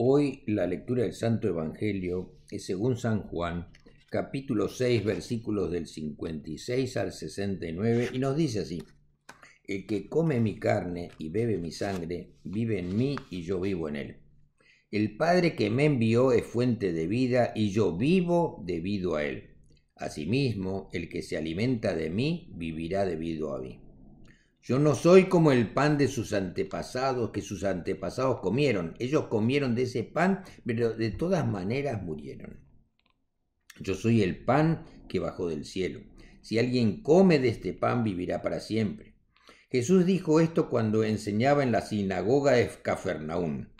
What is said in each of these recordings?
Hoy la lectura del Santo Evangelio es según San Juan, capítulo 6, versículos del 56 al 69, y nos dice así, El que come mi carne y bebe mi sangre, vive en mí y yo vivo en él. El Padre que me envió es fuente de vida y yo vivo debido a él. Asimismo, el que se alimenta de mí, vivirá debido a mí. Yo no soy como el pan de sus antepasados, que sus antepasados comieron. Ellos comieron de ese pan, pero de todas maneras murieron. Yo soy el pan que bajó del cielo. Si alguien come de este pan, vivirá para siempre. Jesús dijo esto cuando enseñaba en la sinagoga de Cafarnaún.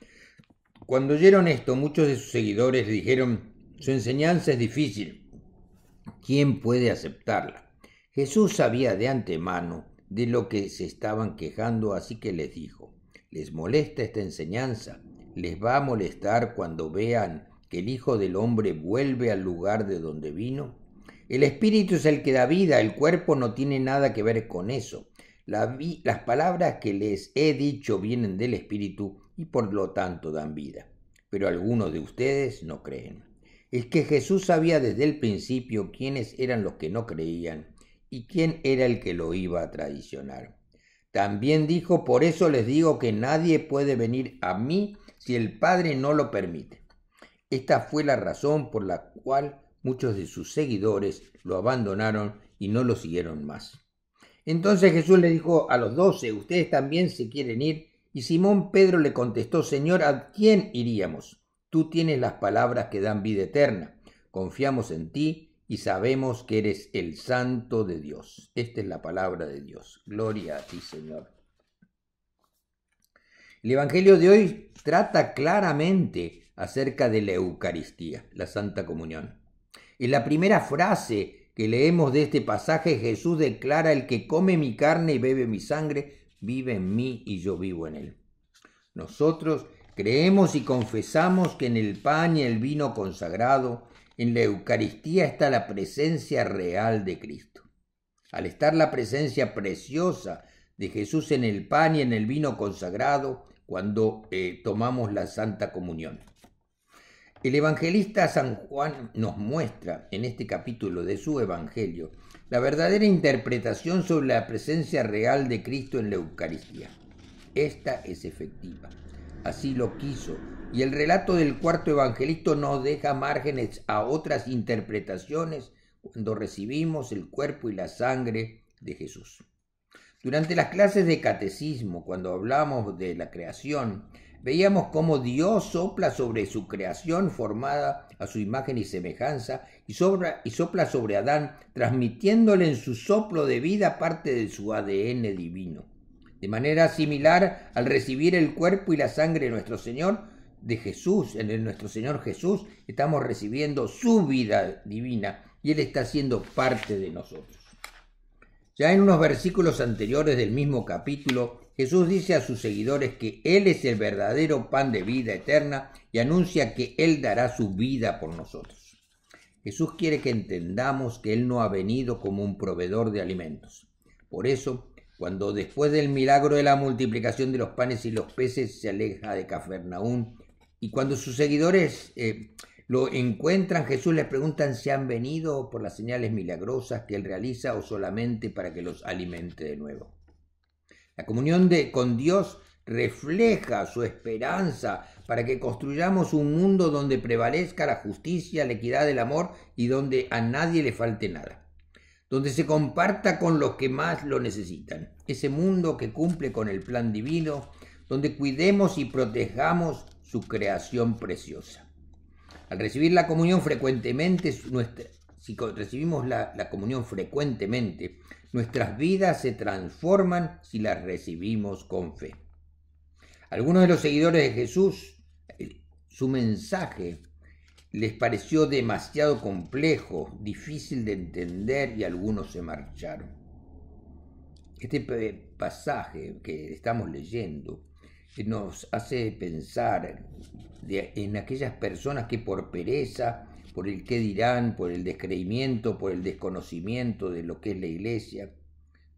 Cuando oyeron esto, muchos de sus seguidores dijeron, su enseñanza es difícil. ¿Quién puede aceptarla? Jesús sabía de antemano de lo que se estaban quejando, así que les dijo, ¿les molesta esta enseñanza? ¿Les va a molestar cuando vean que el Hijo del Hombre vuelve al lugar de donde vino? El espíritu es el que da vida, el cuerpo no tiene nada que ver con eso. las palabras que les he dicho vienen del espíritu y por lo tanto dan vida. Pero algunos de ustedes no creen. Es que Jesús sabía desde el principio quiénes eran los que no creían y quién era el que lo iba a traicionar. También dijo, por eso les digo que nadie puede venir a mí si el Padre no lo permite. Esta fue la razón por la cual muchos de sus seguidores lo abandonaron y no lo siguieron más. Entonces Jesús le dijo a los doce, ustedes también se quieren ir. Y Simón Pedro le contestó, Señor, ¿a quién iríamos? Tú tienes las palabras que dan vida eterna. Confiamos en ti y sabemos que eres el santo de Dios. Esta es la palabra de Dios. Gloria a ti, Señor. El Evangelio de hoy trata claramente acerca de la Eucaristía, la Santa Comunión. En la primera frase que leemos de este pasaje, Jesús declara, el que come mi carne y bebe mi sangre, vive en mí y yo vivo en él. Nosotros creemos y confesamos que en el pan y el vino consagrado en la Eucaristía está la presencia real de Cristo. Al estar la presencia preciosa de Jesús en el pan y en el vino consagrado, cuando eh, tomamos la Santa Comunión. El evangelista San Juan nos muestra en este capítulo de su Evangelio la verdadera interpretación sobre la presencia real de Cristo en la Eucaristía. Esta es efectiva así lo quiso, y el relato del cuarto evangelista no deja márgenes a otras interpretaciones cuando recibimos el cuerpo y la sangre de Jesús. Durante las clases de catecismo, cuando hablamos de la creación, veíamos cómo Dios sopla sobre su creación formada a su imagen y semejanza y, y sopla sobre Adán, transmitiéndole en su soplo de vida parte de su ADN divino de manera similar al recibir el cuerpo y la sangre de nuestro Señor, de Jesús, en nuestro Señor Jesús, estamos recibiendo su vida divina y Él está siendo parte de nosotros. Ya en unos versículos anteriores del mismo capítulo, Jesús dice a sus seguidores que Él es el verdadero pan de vida eterna y anuncia que Él dará su vida por nosotros. Jesús quiere que entendamos que Él no ha venido como un proveedor de alimentos. Por eso, cuando después del milagro de la multiplicación de los panes y los peces se aleja de Cafarnaún y cuando sus seguidores eh, lo encuentran, Jesús les pregunta si han venido por las señales milagrosas que él realiza o solamente para que los alimente de nuevo. La comunión de, con Dios refleja su esperanza para que construyamos un mundo donde prevalezca la justicia, la equidad, el amor y donde a nadie le falte nada donde se comparta con los que más lo necesitan. Ese mundo que cumple con el plan divino, donde cuidemos y protejamos su creación preciosa. Al recibir la comunión frecuentemente, si recibimos la, la comunión frecuentemente, nuestras vidas se transforman si las recibimos con fe. Algunos de los seguidores de Jesús, eh, su mensaje les pareció demasiado complejo, difícil de entender y algunos se marcharon. Este pasaje que estamos leyendo nos hace pensar en aquellas personas que por pereza, por el qué dirán, por el descreimiento, por el desconocimiento de lo que es la iglesia,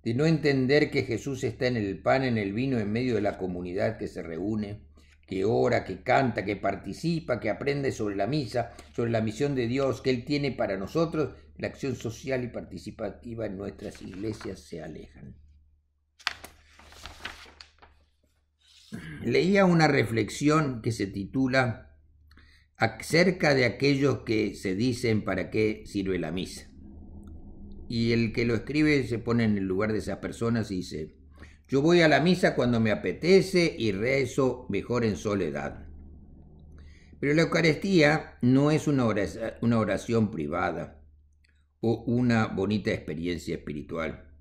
de no entender que Jesús está en el pan, en el vino, en medio de la comunidad que se reúne, que ora, que canta, que participa, que aprende sobre la misa, sobre la misión de Dios que Él tiene para nosotros, la acción social y participativa en nuestras iglesias se alejan. Leía una reflexión que se titula acerca de aquellos que se dicen para qué sirve la misa. Y el que lo escribe se pone en el lugar de esas personas y dice, yo voy a la misa cuando me apetece y rezo mejor en soledad. Pero la Eucaristía no es una oración, privada o una bonita experiencia espiritual.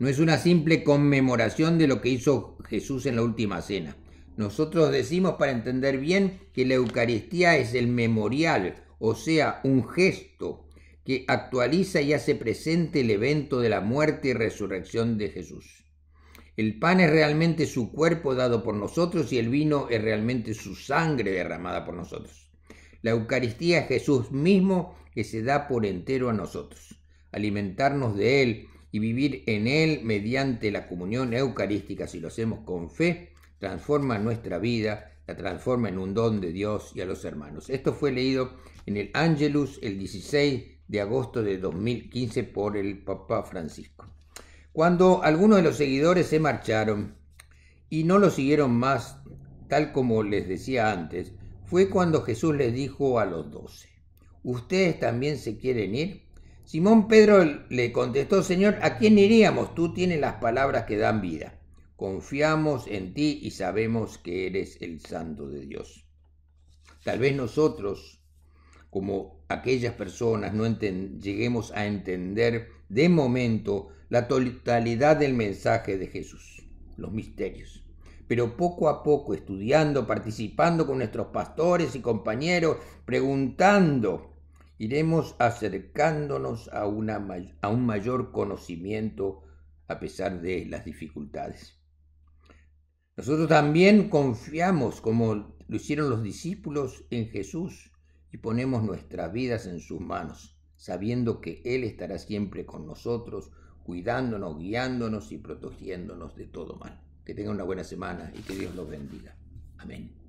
No es una simple conmemoración de lo que hizo Jesús en la última cena. Nosotros decimos para entender bien que la Eucaristía es el memorial, o sea, un gesto que actualiza y hace presente el evento de la muerte y resurrección de Jesús. El pan es realmente su cuerpo dado por nosotros y el vino es realmente su sangre derramada por nosotros. La Eucaristía es Jesús mismo que se da por entero a nosotros. Alimentarnos de Él y vivir en Él mediante la comunión eucarística, si lo hacemos con fe, transforma nuestra vida, la transforma en un don de Dios y a los hermanos. Esto fue leído en el Angelus el 16 de agosto de 2015 por el Papa Francisco. Cuando algunos de los seguidores se marcharon y no lo siguieron más, tal como les decía antes, fue cuando Jesús les dijo a los doce, ¿ustedes también se quieren ir? Simón Pedro le contestó, Señor, ¿a quién iríamos? Tú tienes las palabras que dan vida. Confiamos en ti y sabemos que eres el santo de Dios. Tal vez nosotros, como aquellas personas, no lleguemos a entender de momento la totalidad del mensaje de Jesús, los misterios. Pero poco a poco, estudiando, participando con nuestros pastores y compañeros, preguntando, iremos acercándonos a, un mayor conocimiento a pesar de las dificultades. Nosotros también confiamos, como lo hicieron los discípulos, en Jesús y ponemos nuestras vidas en sus manos sabiendo que Él estará siempre con nosotros, cuidándonos, guiándonos y protegiéndonos de todo mal. Que tengan una buena semana y que Dios los bendiga. Amén.